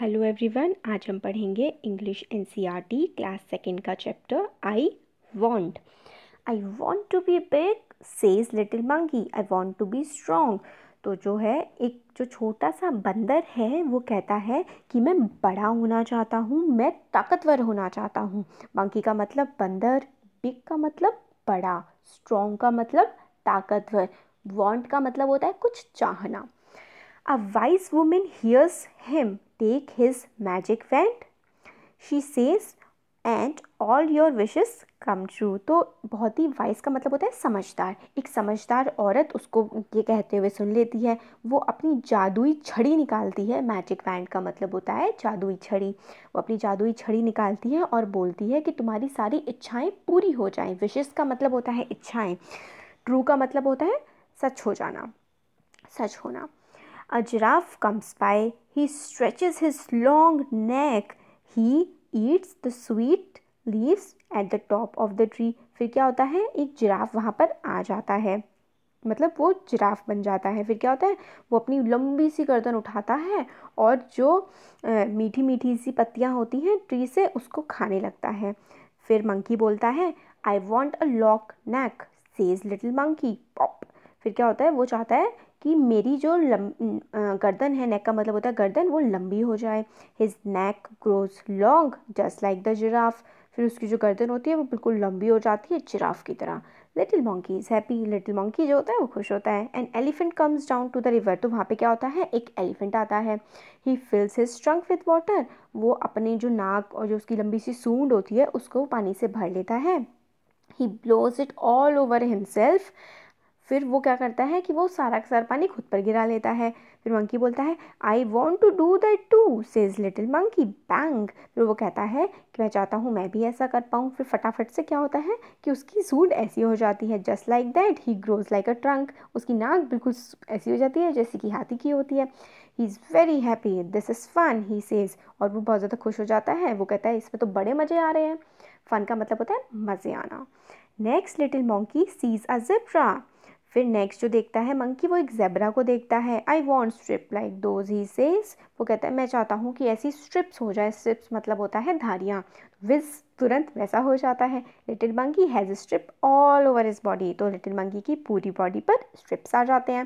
Hello everyone आज हम पढ़ेंगे इंग्लिश एन क्लास सेकेंड का chapter I want I want to be big says little monkey I want to be strong तो जो है एक जो छोटा सा बंदर है वो कहता है कि मैं बड़ा होना चाहता हूँ मैं ताकतवर होना चाहता हूँ मंकी का मतलब बंदर बिग का मतलब बड़ा स्ट्रांग का मतलब ताकतवर वांट का मतलब होता है कुछ चाहना a wise women hears him take his magic wand? She says, and all your wishes come true तो बहुत ही वाइस का मतलब होता है समझदार एक समझदार औरत उसको ये कहते हुए सुन लेती है वो अपनी जादुई छड़ी निकालती है मैजिक वैंड का मतलब होता है जादुई छड़ी वो अपनी जादुई छड़ी निकालती है और बोलती है कि तुम्हारी सारी इच्छाएं पूरी हो जाएं विशेस का मतलब होता है इच्छाएं ट्रू का मतलब होता है सच हो जाना सच होना A giraffe comes by. He stretches his long neck. He eats the sweet leaves at the top of the tree. फिर क्या होता है एक जिराफ वहाँ पर आ जाता है मतलब वो जिराफ बन जाता है फिर क्या होता है वो अपनी लंबी सी गर्दन उठाता है और जो आ, मीठी मीठी सी पत्तियाँ होती हैं ट्री से उसको खाने लगता है फिर मंकी बोलता है I want a long neck says little monkey pop फिर क्या होता है वो चाहता है कि मेरी जो लम गर्दन है नेक का मतलब होता है गर्दन वो लंबी हो जाए his neck grows long just like the giraffe फिर उसकी जो गर्दन होती है वो बिल्कुल लंबी हो जाती है जिराफ की तरह little monkey is happy little monkey जो होता है वो खुश होता है and elephant comes down to the river तो वहाँ पे क्या होता है एक एलिफेंट आता है he fills his trunk with water वो अपने जो नाक और जो उसकी लंबी सी सूंड होती है उसको पानी से भर लेता है he blows it all over himself फिर वो क्या करता है कि वो सारा का सारा पानी खुद पर गिरा लेता है फिर मंकी बोलता है I want to do that too says little monkey bang फिर वो कहता है कि मैं चाहता हूँ मैं भी ऐसा कर पाऊँ फिर फटाफट से क्या होता है कि उसकी सूट ऐसी हो जाती है just like that he grows like a trunk उसकी नाक बिल्कुल ऐसी हो जाती है जैसे कि हाथी की होती है he is very happy this is fun he says और वो बहुत ज़्यादा खुश हो जाता है वो कहता है इसमें तो बड़े मज़े आ रहे हैं फ़न का मतलब होता है मज़े आना next little monkey sees a zebra फिर नेक्स्ट जो देखता है मंकी वो एक जेबरा को देखता है I want stripe like those he says वो कहता है मैं चाहता हूँ कि ऐसी स्ट्रिप्स हो जाए स्ट्रिप्स मतलब होता है धारियाँ विज तुरंत वैसा हो जाता है little monkey has stripe all over his body तो लिटिल मंकी की पूरी बॉडी पर स्ट्रिप्स आ जाते हैं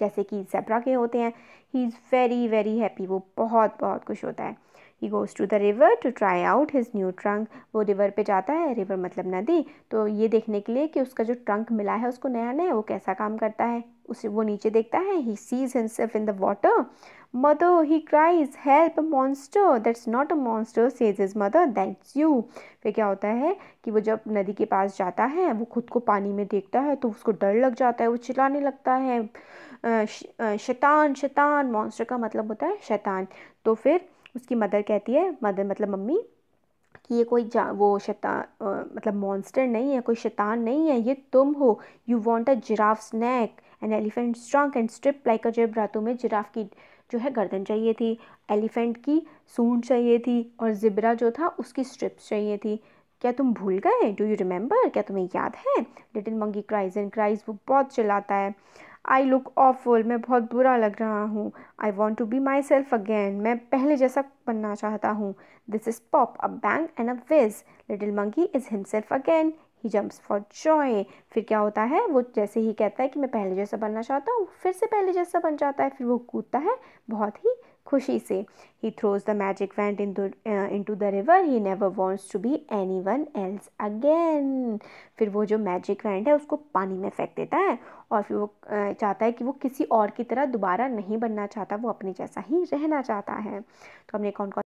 जैसे कि जेबरा के होते हैं he is very very happy वो बहुत बहुत खुश होता है he goes to the river to try out his new trunk वो रिवर पे जाता है रिवर मतलब नदी तो ये देखने के लिए कि उसका जो ट्रंक मिला है उसको नया नया वो कैसा काम करता है उसे वो नीचे देखता है he sees self in the water mother he cries help a monster that's not a monster says his mother that's you फिर क्या होता है कि वो जब नदी के पास जाता है वो खुद को पानी में देखता है तो उसको डर लग जाता है वो चिल्लाने लगता है शैतान शैतान मॉन्स्टर का मतलब होता है शैतान तो फिर उसकी मदर कहती है मदर मतलब मम्मी कि ये कोई जा वो शैतान मतलब मॉन्स्टर नहीं है कोई शैतान नहीं है ये तुम हो you want a giraffe snack an elephant trunk and stripe like a रातों में जिराफ की जो है गर्दन चाहिए थी एलिफेंट की सूंड चाहिए थी और जिब्रा जो था उसकी स्ट्रिप्स चाहिए थी क्या तुम भूल गए डू यू रिमेंबर क्या तुम्हें याद है लिटिल मंगी क्राइज एंड क्राइज वो बहुत चिल्लाता है आई लुक ऑफुल मैं बहुत बुरा लग रहा हूँ I want to be myself again मैं पहले जैसा बनना चाहता हूँ this is pop a bang and a whizz little monkey is himself again he jumps for joy फिर क्या होता है वो जैसे ही कहता है कि मैं पहले जैसा बनना चाहता हूँ फिर से पहले जैसा बन जाता है फिर वो कूदता है बहुत ही खुशी से he throws the magic wand in into the river he never wants to be anyone else again फिर वो जो मैजिक वैंड है उसको पानी में फेंक देता है और फिर वो uh, चाहता है कि वो किसी और की तरह दोबारा नहीं बनना चाहता वो अपने जैसा ही रहना चाहता है तो हमने कौन कौन